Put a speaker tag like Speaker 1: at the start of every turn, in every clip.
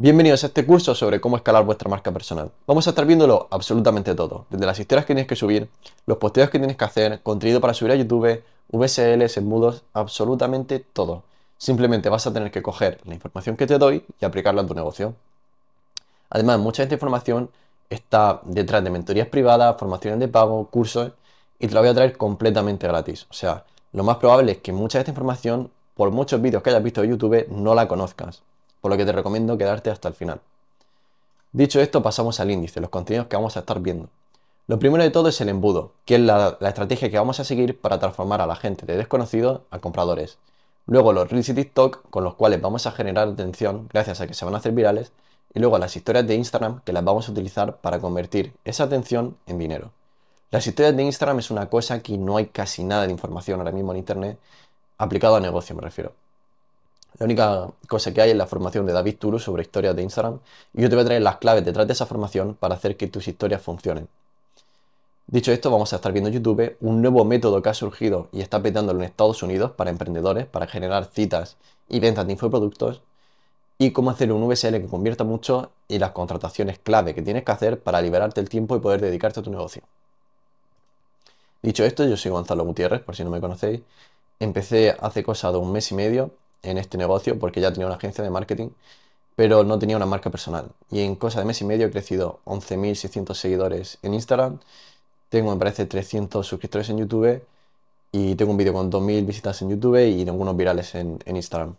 Speaker 1: Bienvenidos a este curso sobre cómo escalar vuestra marca personal. Vamos a estar viéndolo absolutamente todo, desde las historias que tienes que subir, los posteos que tienes que hacer, contenido para subir a YouTube, VSLs, mudos, absolutamente todo. Simplemente vas a tener que coger la información que te doy y aplicarla a tu negocio. Además, mucha de esta información está detrás de mentorías privadas, formaciones de pago, cursos, y te la voy a traer completamente gratis. O sea, lo más probable es que mucha de esta información, por muchos vídeos que hayas visto de YouTube, no la conozcas por lo que te recomiendo quedarte hasta el final. Dicho esto, pasamos al índice, los contenidos que vamos a estar viendo. Lo primero de todo es el embudo, que es la, estrategia que vamos a seguir para transformar a la gente de desconocidos a compradores. Luego los Reels y TikTok, con los cuales vamos a generar atención gracias a que se van a hacer virales. Y luego las historias de Instagram, que las vamos a utilizar para convertir esa atención en dinero. Las historias de Instagram es una cosa que no hay casi nada de información ahora mismo en Internet, aplicado a negocio me refiero la única cosa que hay es la formación de David Turu sobre historias de Instagram y yo te voy a traer las claves detrás de esa formación para hacer que tus historias funcionen. Dicho esto, vamos a estar viendo YouTube un nuevo método que ha surgido y está petándolo en Estados Unidos para emprendedores, para generar citas y ventas de infoproductos y cómo hacer un VSL que convierta mucho y las contrataciones clave que tienes que hacer para liberarte el tiempo y poder dedicarte a tu negocio. Dicho esto, yo soy Gonzalo Gutiérrez, por si no me conocéis. Empecé hace cosa de un mes y medio en este negocio porque ya tenía una agencia de marketing, pero no tenía una marca personal. Y en cosa de mes y medio he crecido 11.600 seguidores en Instagram, tengo me parece 300 suscriptores en YouTube y tengo un vídeo con 2.000 visitas en YouTube y algunos virales en, en Instagram.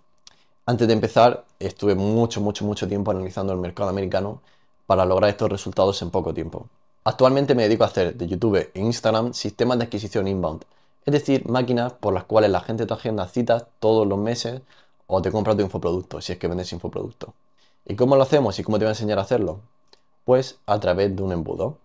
Speaker 1: Antes de empezar estuve mucho, mucho, mucho tiempo analizando el mercado americano para lograr estos resultados en poco tiempo. Actualmente me dedico a hacer de YouTube e Instagram sistemas de adquisición inbound, es decir, máquinas por las cuales la gente te agenda citas todos los meses o te compra tu infoproducto, si es que vendes infoproducto. ¿Y cómo lo hacemos y cómo te voy a enseñar a hacerlo? Pues a través de un embudo.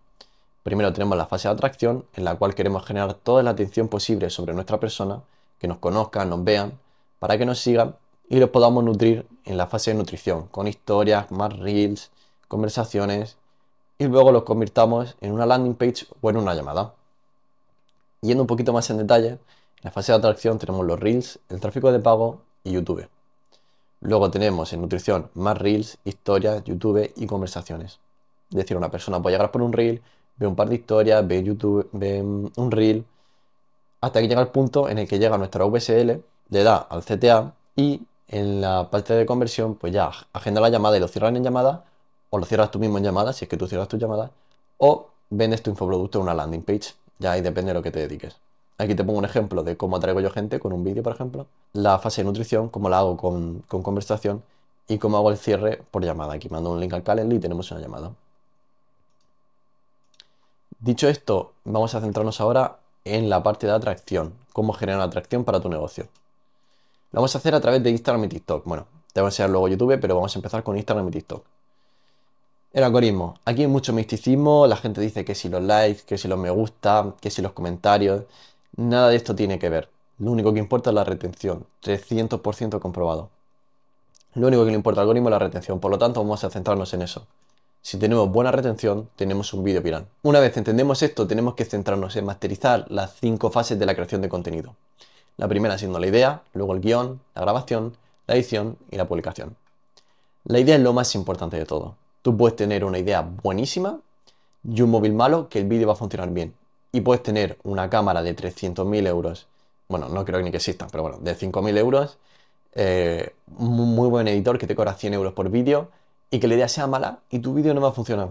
Speaker 1: Primero tenemos la fase de atracción, en la cual queremos generar toda la atención posible sobre nuestra persona, que nos conozcan, nos vean, para que nos sigan y los podamos nutrir en la fase de nutrición, con historias, más reels, conversaciones, y luego los convirtamos en una landing page o en una llamada. Yendo un poquito más en detalle, en la fase de atracción tenemos los Reels, el tráfico de pago y YouTube. Luego tenemos en nutrición más Reels, historias, YouTube y conversaciones. Es decir, una persona puede llegar por un Reel, ve un par de historias, ve YouTube, ve mm, un Reel, hasta que llega el punto en el que llega nuestra VSL, le da al CTA y en la parte de conversión, pues ya agenda la llamada y lo cierran en llamada, o lo cierras tú mismo en llamada, si es que tú cierras tu llamada, o vendes tu infoproducto en una landing page. Ya ahí depende de lo que te dediques. Aquí te pongo un ejemplo de cómo atraigo yo gente con un vídeo, por ejemplo. La fase de nutrición, cómo la hago con, conversación y cómo hago el cierre por llamada. Aquí mando un link al Calendly y tenemos una llamada. Dicho esto, vamos a centrarnos ahora en la parte de atracción. Cómo generar atracción para tu negocio. Lo vamos a hacer a través de Instagram y TikTok. Bueno, te voy a enseñar luego YouTube, pero vamos a empezar con Instagram y TikTok. El algoritmo. Aquí hay mucho misticismo, la gente dice que si los likes, que si los me gusta, que si los comentarios, nada de esto tiene que ver. Lo único que importa es la retención, 300% comprobado. Lo único que le importa al algoritmo es la retención, por lo tanto vamos a centrarnos en eso. Si tenemos buena retención, tenemos un vídeo viral. Una vez entendemos esto, tenemos que centrarnos en masterizar las cinco fases de la creación de contenido. La primera siendo la idea, luego el guión, la grabación, la edición y la publicación. La idea es lo más importante de todo. Tú puedes tener una idea buenísima y un móvil malo que el vídeo va a funcionar bien. Y puedes tener una cámara de 300.000 euros, bueno, no creo que ni que existan, pero bueno, de 5.000 euros, eh, un muy, buen editor que te cobra 100 euros por vídeo y que la idea sea mala y tu vídeo no va a funcionar.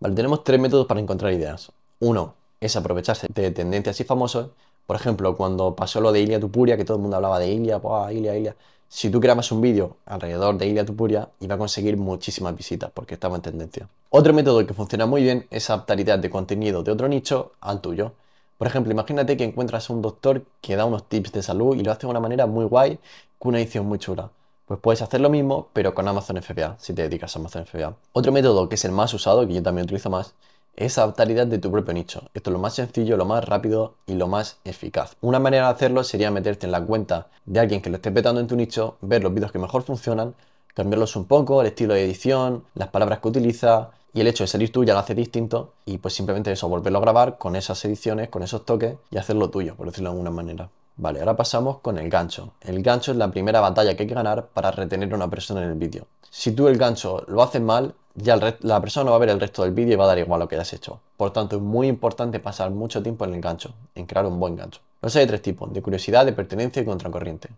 Speaker 1: Vale, tenemos tres métodos para encontrar ideas. Uno es aprovecharse de tendencias y famosos por ejemplo, cuando pasó lo de Ilia Tupuria, que todo el mundo hablaba de Ilia, ¡buah, Ilia, Ilia! Si tú grabas un vídeo alrededor de Ilia Tupuria, iba a conseguir muchísimas visitas porque estaba en tendencia. Otro método que funciona muy bien es adaptar ideas de contenido de otro nicho al tuyo. Por ejemplo, imagínate que encuentras a un doctor que da unos tips de salud y lo hace de una manera muy guay, con una edición muy chula. Pues puedes hacer lo mismo, pero con Amazon FBA, si te dedicas a Amazon FBA. Otro método que es el más usado, que yo también utilizo más, esa adaptabilidad de tu propio nicho. Esto es lo más sencillo, lo más rápido y lo más eficaz. Una manera de hacerlo sería meterte en la cuenta de alguien que lo esté petando en tu nicho, ver los vídeos que mejor funcionan, cambiarlos un poco, el estilo de edición, las palabras que utiliza y el hecho de salir tú ya lo hace distinto y pues simplemente eso, volverlo a grabar con esas ediciones, con esos toques y hacerlo tuyo, por decirlo de alguna manera. Vale, ahora pasamos con el gancho. El gancho es la primera batalla que hay que ganar para retener a una persona en el vídeo. Si tú el gancho lo haces mal, ya la persona no va a ver el resto del vídeo y va a dar igual lo que hayas hecho. Por tanto, es muy importante pasar mucho tiempo en el gancho, en crear un buen gancho. Los hay tres tipos, de curiosidad, de pertenencia y contracorriente.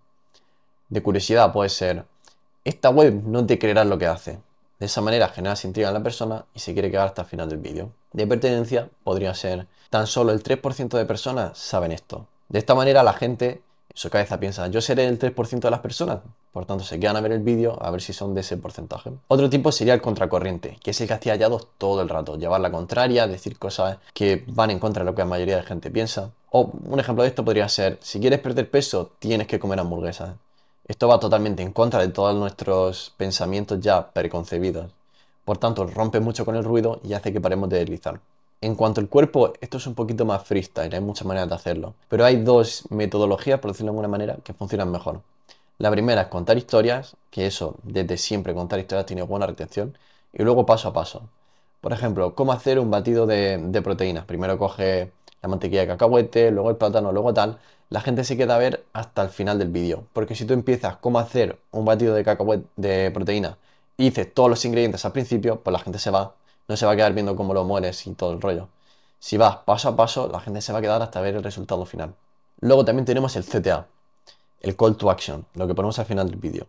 Speaker 1: De curiosidad puede ser, esta web no te creerá lo que hace. De esa manera generas intriga en la persona y se quiere quedar hasta el final del vídeo. De pertenencia podría ser, tan solo el 3% de personas saben esto. De esta manera la gente en su cabeza piensa, yo seré el 3% de las personas, por tanto se quedan a ver el vídeo a ver si son de ese porcentaje. Otro tipo sería el contracorriente, que es el que hacía hallados todo el rato, llevar la contraria, decir cosas que van en contra de lo que la mayoría de gente piensa. O un ejemplo de esto podría ser, si quieres perder peso, tienes que comer hamburguesas. Esto va totalmente en contra de todos nuestros pensamientos ya preconcebidos. Por tanto, rompe mucho con el ruido y hace que paremos de deslizar. En cuanto al cuerpo, esto es un poquito más freestyle, hay muchas maneras de hacerlo. Pero hay dos metodologías, por decirlo de alguna manera, que funcionan mejor. La primera es contar historias, que eso, desde siempre contar historias tiene buena retención, y luego paso a paso. Por ejemplo, cómo hacer un batido de, proteínas. Primero coge la mantequilla de cacahuete, luego el plátano, luego tal. La gente se queda a ver hasta el final del vídeo, porque si tú empiezas cómo hacer un batido de cacahuete de proteína y dices todos los ingredientes al principio, pues la gente se va no se va a quedar viendo cómo lo mueres y todo el rollo. Si vas paso a paso, la gente se va a quedar hasta ver el resultado final. Luego también tenemos el CTA, el Call to Action, lo que ponemos al final del vídeo.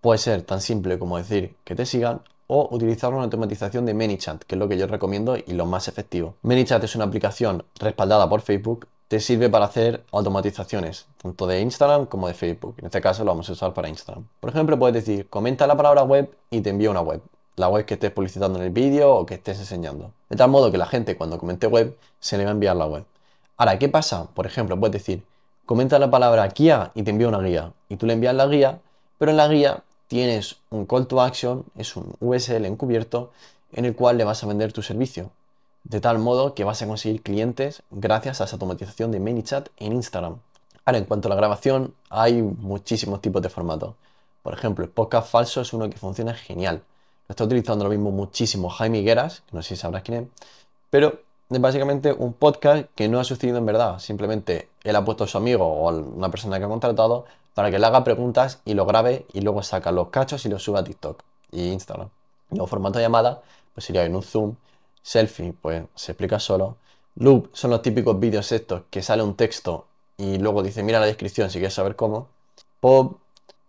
Speaker 1: Puede ser tan simple como decir que te sigan o utilizar una automatización de ManyChat, que es lo que yo recomiendo y lo más efectivo. ManyChat es una aplicación respaldada por Facebook, te sirve para hacer automatizaciones, tanto de Instagram como de Facebook. En este caso lo vamos a usar para Instagram. Por ejemplo, puedes decir, comenta la palabra web y te envía una web la web que estés publicitando en el vídeo o que estés enseñando. De tal modo que la gente cuando comente web se le va a enviar la web. Ahora, ¿qué pasa? Por ejemplo, puedes decir, comenta la palabra guía y te envía una guía. Y tú le envías la guía, pero en la guía tienes un call to action, es un USL encubierto, en el cual le vas a vender tu servicio. De tal modo que vas a conseguir clientes gracias a esa automatización de ManyChat en Instagram. Ahora, en cuanto a la grabación, hay muchísimos tipos de formatos. Por ejemplo, el podcast falso es uno que funciona genial. Lo está utilizando lo mismo muchísimo Jaime Higueras, que no sé si sabrás quién es, pero es básicamente un podcast que no ha sucedido en verdad. Simplemente él ha puesto a su amigo o a una persona que ha contratado para que le haga preguntas y lo grabe y luego saca los cachos y los sube a TikTok y Instagram. Y luego formato de llamada, pues sería en un Zoom. Selfie, pues se explica solo. Loop son los típicos vídeos estos que sale un texto y luego dice mira la descripción si quieres saber cómo. Pop,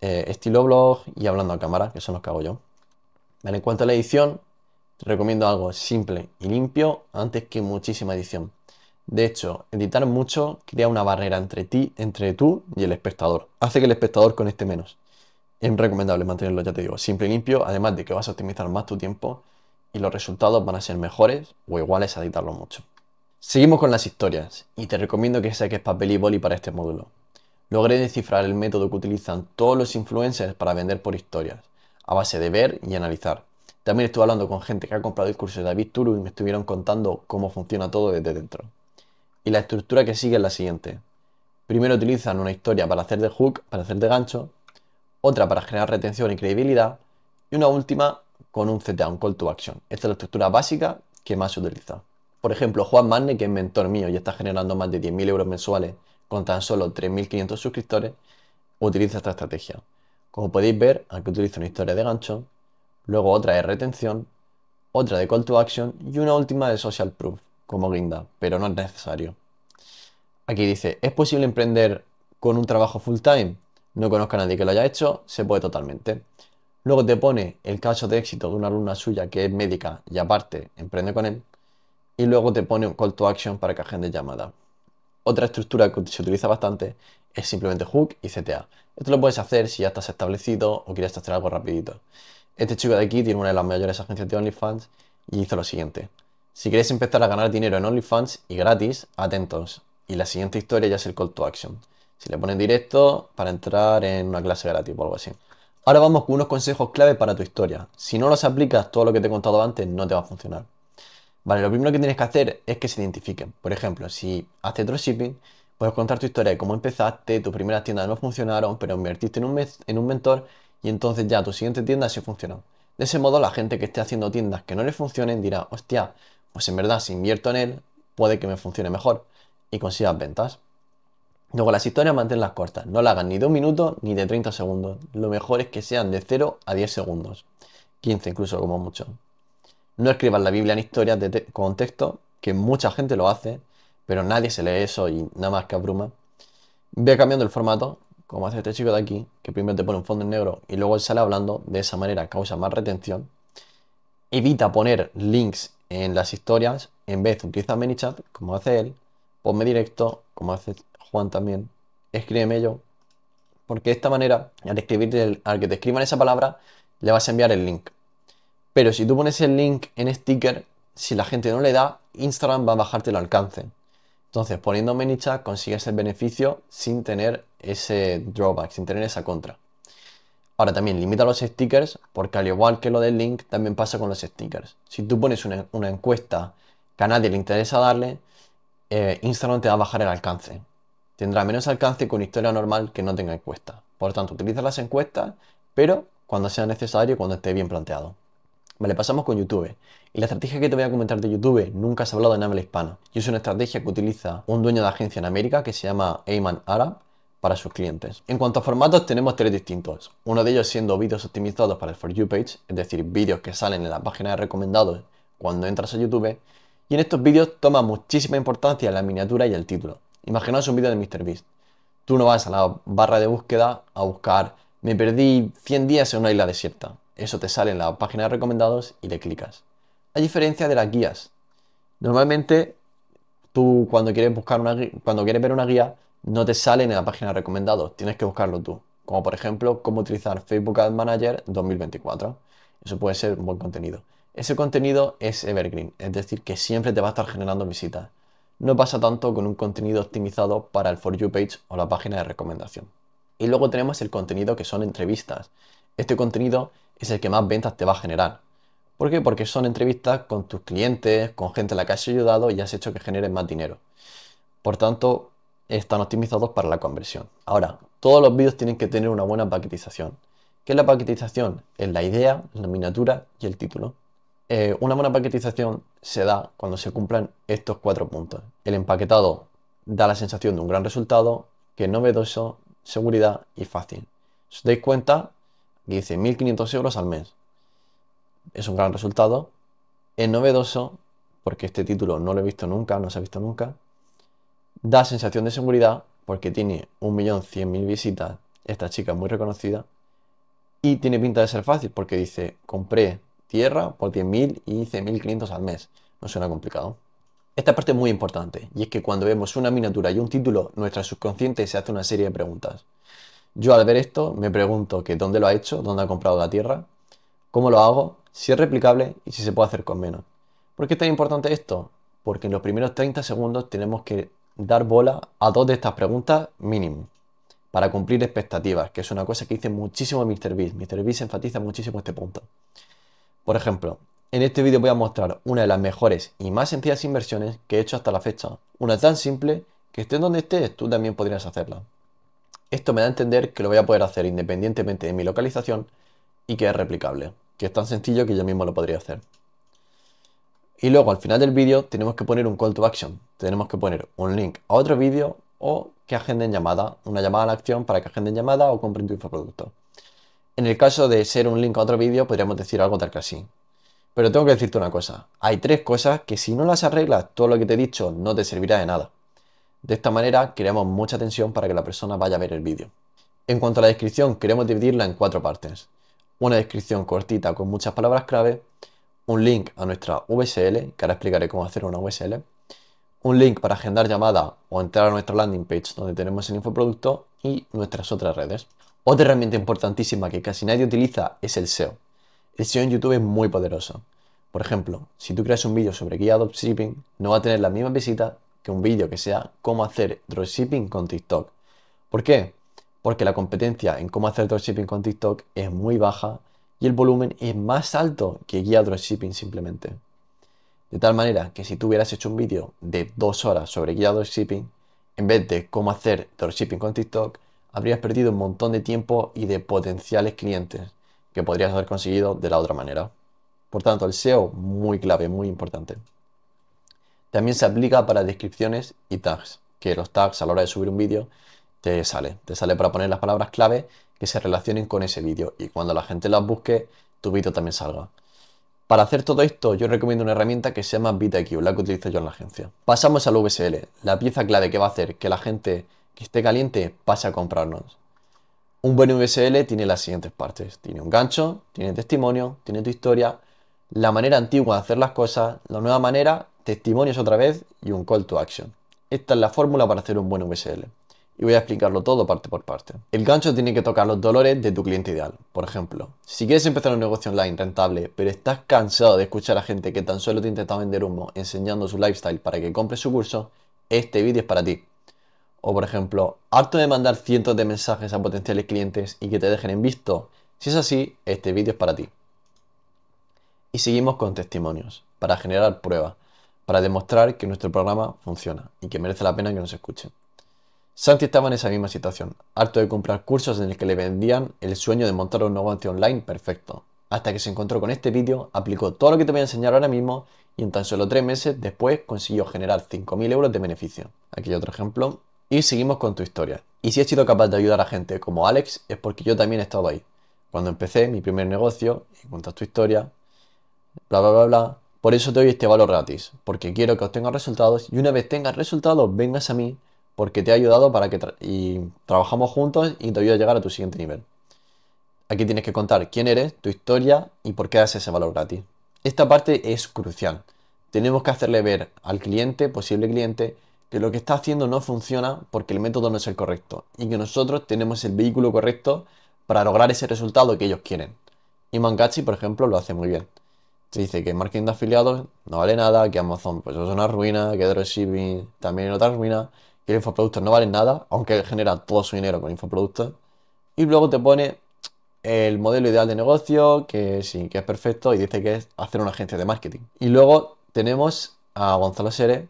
Speaker 1: eh, estilo blog y hablando a cámara, que son los que hago yo en cuanto a la edición, te recomiendo algo simple y limpio antes que muchísima edición. De hecho, editar mucho crea una barrera entre ti, entre tú y el espectador. Hace que el espectador conecte menos. Es recomendable mantenerlo, ya te digo, simple y limpio, además de que vas a optimizar más tu tiempo y los resultados van a ser mejores o iguales a editarlo mucho. Seguimos con las historias y te recomiendo que saques papel y boli para este módulo. Logré descifrar el método que utilizan todos los influencers para vender por historias a base de ver y analizar. También estuve hablando con gente que ha comprado el curso de David Turu y me estuvieron contando cómo funciona todo desde dentro. Y la estructura que sigue es la siguiente. Primero utilizan una historia para hacer de hook, para hacer de gancho, otra para generar retención y credibilidad, y una última con un CTA, un call to action. Esta es la estructura básica que más se utiliza. Por ejemplo, Juan Magne, que es mentor mío y está generando más de 10.000 euros mensuales con tan solo 3.500 suscriptores, utiliza esta estrategia. Como podéis ver, aquí utilizo una historia de gancho, luego otra de retención, otra de call to action y una última de social proof, como guinda, pero no es necesario. Aquí dice, ¿es posible emprender con un trabajo full time? No conozco a nadie que lo haya hecho, se puede totalmente. Luego te pone el caso de éxito de una alumna suya que es médica y aparte emprende con él. Y luego te pone un call to action para que agende llamada. Otra estructura que se utiliza bastante es simplemente hook y CTA. Esto lo puedes hacer si ya estás establecido o quieres hacer algo rapidito. Este chico de aquí tiene una de las mayores agencias de OnlyFans y hizo lo siguiente. Si quieres empezar a ganar dinero en OnlyFans y gratis, atentos. Y la siguiente historia ya es el call to action. Si le ponen directo para entrar en una clase gratis o algo así. Ahora vamos con unos consejos clave para tu historia. Si no los aplicas, todo lo que te he contado antes no te va a funcionar. Vale, lo primero que tienes que hacer es que se identifiquen. Por ejemplo, si haces dropshipping, puedes contar tu historia de cómo empezaste, tus primeras tiendas no funcionaron, pero invertiste en un, mes, en un mentor y entonces ya tu siguiente tienda sí funcionó. De ese modo, la gente que esté haciendo tiendas que no le funcionen dirá, hostia, pues en verdad si invierto en él, puede que me funcione mejor y consigas ventas. Luego las historias manténlas cortas, no las hagas ni de un minuto ni de 30 segundos. Lo mejor es que sean de 0 a 10 segundos. 15 incluso como mucho. No escribas la Biblia en historias de contexto, que mucha gente lo hace, pero nadie se lee eso y nada más que abruma. Ve cambiando el formato, como hace este chico de aquí, que primero te pone un fondo en negro y luego sale hablando, de esa manera causa más retención. Evita poner links en las historias, en vez de utiliza ManyChat, como hace él, ponme directo, como hace Juan también, escríbeme yo, porque de esta manera, al, al que te escriban esa palabra, le vas a enviar el link. Pero si tú pones el link en sticker, si la gente no le da, Instagram va a bajarte el alcance. Entonces, poniendo ManyChat consigues el beneficio sin tener ese drawback, sin tener esa contra. Ahora también limita los stickers, porque al igual que lo del link, también pasa con los stickers. Si tú pones una, encuesta que a nadie le interesa darle, eh, Instagram te va a bajar el alcance. Tendrá menos alcance que una historia normal que no tenga encuesta. Por lo tanto, utiliza las encuestas, pero cuando sea necesario cuando esté bien planteado. Vale, pasamos con YouTube. Y la estrategia que te voy a comentar de YouTube nunca se ha hablado en habla hispana. Y es una estrategia que utiliza un dueño de agencia en América que se llama Ayman Arab para sus clientes. En cuanto a formatos, tenemos tres distintos. Uno de ellos siendo vídeos optimizados para el For You page, es decir, vídeos que salen en la página de recomendados cuando entras a YouTube. Y en estos vídeos toma muchísima importancia la miniatura y el título. Imaginaos un vídeo de MrBeast. Tú no vas a la barra de búsqueda a buscar me perdí 100 días en una isla desierta. Eso te sale en la página de recomendados y le clicas. A diferencia de las guías. Normalmente tú cuando quieres, buscar una, cuando quieres ver una guía no te sale en la página de recomendados, tienes que buscarlo tú. Como por ejemplo, cómo utilizar Facebook Ad Manager 2024. Eso puede ser un buen contenido. Ese contenido es evergreen, es decir, que siempre te va a estar generando visitas. No pasa tanto con un contenido optimizado para el For You page o la página de recomendación. Y luego tenemos el contenido que son entrevistas. Este contenido es el que más ventas te va a generar. ¿Por qué? Porque son entrevistas con tus clientes, con gente a la que has ayudado y has hecho que generen más dinero. Por tanto, están optimizados para la conversión. Ahora, todos los vídeos tienen que tener una buena paquetización. ¿Qué es la paquetización? Es la idea, la miniatura y el título. Eh, una buena paquetización se da cuando se cumplan estos cuatro puntos. El empaquetado da la sensación de un gran resultado, que es novedoso, seguridad y fácil. Si os dais cuenta, dice 1.500 euros al mes. Es un gran resultado. Es novedoso porque este título no lo he visto nunca, no se ha visto nunca. Da sensación de seguridad porque tiene 1.100.000 visitas. Esta chica es muy reconocida. Y tiene pinta de ser fácil porque dice, compré tierra por 10.000 y hice 1.500 al mes. No suena complicado. Esta parte es muy importante y es que cuando vemos una miniatura y un título, nuestra subconsciente se hace una serie de preguntas. Yo al ver esto me pregunto que dónde lo ha hecho, dónde ha comprado la tierra, cómo lo hago, si es replicable y si se puede hacer con menos. ¿Por qué es tan importante esto? Porque en los primeros 30 segundos tenemos que dar bola a dos de estas preguntas mínimo para cumplir expectativas, que es una cosa que dice muchísimo MrBeast. MrBeast enfatiza muchísimo este punto. Por ejemplo, en este vídeo voy a mostrar una de las mejores y más sencillas inversiones que he hecho hasta la fecha. Una tan simple que estés donde estés, tú también podrías hacerla. Esto me da a entender que lo voy a poder hacer independientemente de mi localización y que es replicable, que es tan sencillo que yo mismo lo podría hacer. Y luego al final del vídeo tenemos que poner un call to action, tenemos que poner un link a otro vídeo o que agenden llamada, una llamada a la acción para que agenden llamada o compren tu infoproducto. En el caso de ser un link a otro vídeo podríamos decir algo tal que así. Pero tengo que decirte una cosa, hay tres cosas que si no las arreglas todo lo que te he dicho no te servirá de nada. De esta manera creamos mucha atención para que la persona vaya a ver el vídeo. En cuanto a la descripción, queremos dividirla en cuatro partes. Una descripción cortita con muchas palabras clave, un link a nuestra VSL, que ahora explicaré cómo hacer una VSL, un link para agendar llamada o entrar a nuestra landing page donde tenemos el infoproducto y nuestras otras redes. Otra herramienta importantísima que casi nadie utiliza es el SEO. El SEO en YouTube es muy poderoso. Por ejemplo, si tú creas un vídeo sobre guía shipping no va a tener las misma visita un vídeo que sea cómo hacer dropshipping con TikTok. ¿Por qué? Porque la competencia en cómo hacer dropshipping con TikTok es muy baja y el volumen es más alto que guía dropshipping simplemente. De tal manera que si tuvieras hecho un vídeo de dos horas sobre guía dropshipping, en vez de cómo hacer dropshipping con TikTok, habrías perdido un montón de tiempo y de potenciales clientes que podrías haber conseguido de la otra manera. Por tanto, el SEO muy clave, muy importante. También se aplica para descripciones y tags, que los tags a la hora de subir un vídeo te sale. Te sale para poner las palabras clave que se relacionen con ese vídeo y cuando la gente las busque, tu vídeo también salga. Para hacer todo esto, yo recomiendo una herramienta que se llama VitaQ, la que utilizo yo en la agencia. Pasamos al VSL, la pieza clave que va a hacer que la gente que esté caliente pase a comprarnos. Un buen VSL tiene las siguientes partes. Tiene un gancho, tiene testimonio, tiene tu historia, la manera antigua de hacer las cosas, la nueva manera testimonios otra vez y un call to action. Esta es la fórmula para hacer un buen VSL. Y voy a explicarlo todo parte por parte. El gancho tiene que tocar los dolores de tu cliente ideal. Por ejemplo, si quieres empezar un negocio online rentable, pero estás cansado de escuchar a gente que tan solo te intenta vender humo enseñando su lifestyle para que compres su curso, este vídeo es para ti. O por ejemplo, harto de mandar cientos de mensajes a potenciales clientes y que te dejen en visto. Si es así, este vídeo es para ti. Y seguimos con testimonios, para generar pruebas para demostrar que nuestro programa funciona y que merece la pena que nos escuchen. Santi estaba en esa misma situación, harto de comprar cursos en los que le vendían el sueño de montar un negocio online perfecto. Hasta que se encontró con este vídeo, aplicó todo lo que te voy a enseñar ahora mismo y en tan solo tres meses después consiguió generar 5.000 euros de beneficio. Aquí hay otro ejemplo. Y seguimos con tu historia. Y si he sido capaz de ayudar a gente como Alex es porque yo también he estado ahí. Cuando empecé mi primer negocio, y cuentas tu historia, bla bla bla bla, por eso te doy este valor gratis, porque quiero que obtengas resultados y una vez tengas resultados vengas a mí porque te he ayudado para que y trabajamos juntos y te ayude a llegar a tu siguiente nivel. Aquí tienes que contar quién eres, tu historia y por qué haces ese valor gratis. Esta parte es crucial. Tenemos que hacerle ver al cliente, posible cliente, que lo que está haciendo no funciona porque el método no es el correcto y que nosotros tenemos el vehículo correcto para lograr ese resultado que ellos quieren. Y Mangachi, por ejemplo, lo hace muy bien te dice que marketing de afiliados no vale nada, que Amazon pues es una ruina, que dropshipping también es otra ruina, que el infoproductos no vale nada, aunque él genera todo su dinero con infoproductos. Y luego te pone el modelo ideal de negocio, que sí, que es perfecto, y dice que es hacer una agencia de marketing. Y luego tenemos a Gonzalo Sere,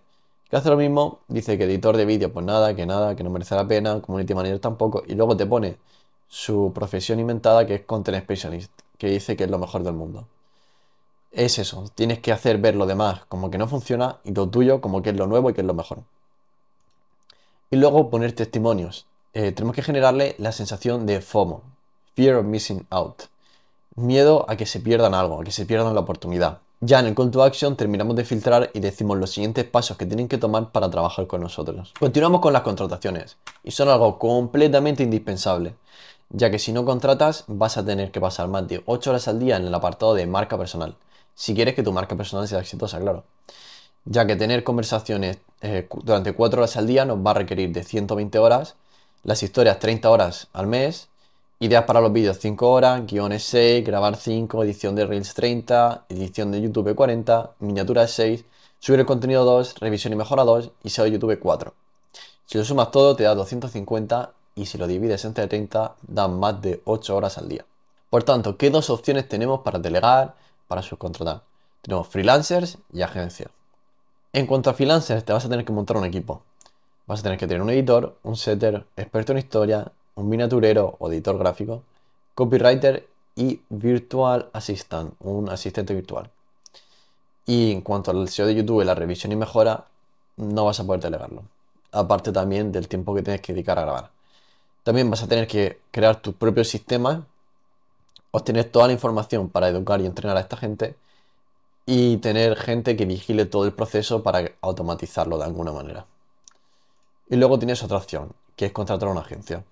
Speaker 1: que hace lo mismo, dice que editor de vídeo, pues nada, que nada, que no merece la pena, community manager tampoco, y luego te pone su profesión inventada, que es content specialist, que dice que es lo mejor del mundo es eso, tienes que hacer ver lo demás como que no funciona y lo tuyo como que es lo nuevo y que es lo mejor. Y luego poner testimonios. Eh, tenemos que generarle la sensación de FOMO, Fear of Missing Out. Miedo a que se pierdan algo, a que se pierdan la oportunidad. Ya en el call to action terminamos de filtrar y decimos los siguientes pasos que tienen que tomar para trabajar con nosotros. Continuamos con las contrataciones y son algo completamente indispensable, ya que si no contratas vas a tener que pasar más de 8 horas al día en el apartado de marca personal si quieres que tu marca personal sea exitosa, claro. Ya que tener conversaciones eh, durante 4 horas al día nos va a requerir de 120 horas, las historias 30 horas al mes, ideas para los vídeos 5 horas, guiones 6, grabar 5, edición de Reels 30, edición de YouTube 40, miniaturas 6, subir el contenido 2, revisión y mejora 2 y SEO YouTube 4. Si lo sumas todo te da 250 y si lo divides entre 30 dan más de 8 horas al día. Por tanto, ¿qué dos opciones tenemos para delegar? para subcontratar. Tenemos freelancers y agencias. En cuanto a freelancers, te vas a tener que montar un equipo. Vas a tener que tener un editor, un setter, experto en historia, un miniaturero o editor gráfico, copywriter y virtual assistant, un asistente virtual. Y en cuanto al SEO de YouTube, la revisión y mejora, no vas a poder delegarlo. Aparte también del tiempo que tienes que dedicar a grabar. También vas a tener que crear tus propio sistema obtener toda la información para educar y entrenar a esta gente y tener gente que vigile todo el proceso para automatizarlo de alguna manera. Y luego tienes otra opción, que es contratar a una agencia.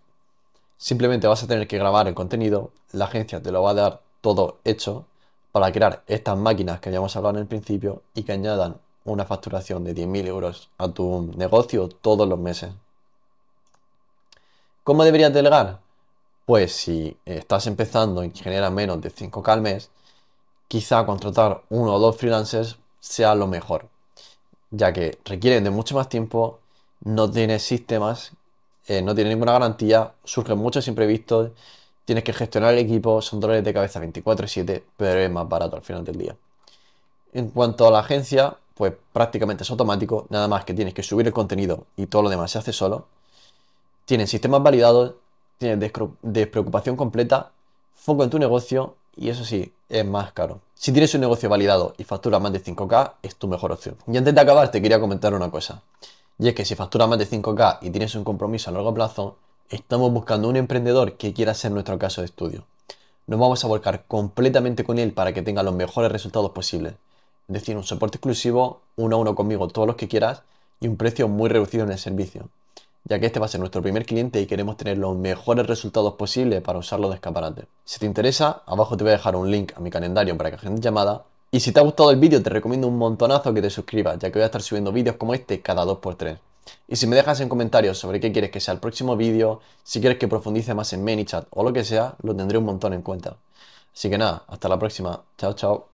Speaker 1: Simplemente vas a tener que grabar el contenido, la agencia te lo va a dar todo hecho para crear estas máquinas que habíamos hablado en el principio y que añadan una facturación de 10.000 euros a tu negocio todos los meses. ¿Cómo deberías delegar? pues si estás empezando y generas menos de 5K al mes, quizá contratar uno o dos freelancers sea lo mejor, ya que requieren de mucho más tiempo, no tienes sistemas, eh, no tienes ninguna garantía, surgen muchos imprevistos, tienes que gestionar el equipo, son dólares de cabeza 24/7, pero es más barato al final del día. En cuanto a la agencia, pues prácticamente es automático, nada más que tienes que subir el contenido y todo lo demás se hace solo. Tienen sistemas validados, tienes despreocupación completa, foco en tu negocio y eso sí, es más caro. Si tienes un negocio validado y facturas más de 5K, es tu mejor opción. Y antes de acabar, te quería comentar una cosa. Y es que si facturas más de 5K y tienes un compromiso a largo plazo, estamos buscando un emprendedor que quiera ser nuestro caso de estudio. Nos vamos a volcar completamente con él para que tenga los mejores resultados posibles. Es decir, un soporte exclusivo, uno a uno conmigo, todos los que quieras, y un precio muy reducido en el servicio ya que este va a ser nuestro primer cliente y queremos tener los mejores resultados posibles para usarlo de escaparate. Si te interesa, abajo te voy a dejar un link a mi calendario para que agendes llamada. Y si te ha gustado el vídeo, te recomiendo un montonazo que te suscribas, ya que voy a estar subiendo vídeos como este cada 2x3. Y si me dejas en comentarios sobre qué quieres que sea el próximo vídeo, si quieres que profundice más en ManyChat o lo que sea, lo tendré un montón en cuenta. Así que nada, hasta la próxima. Chao, chao.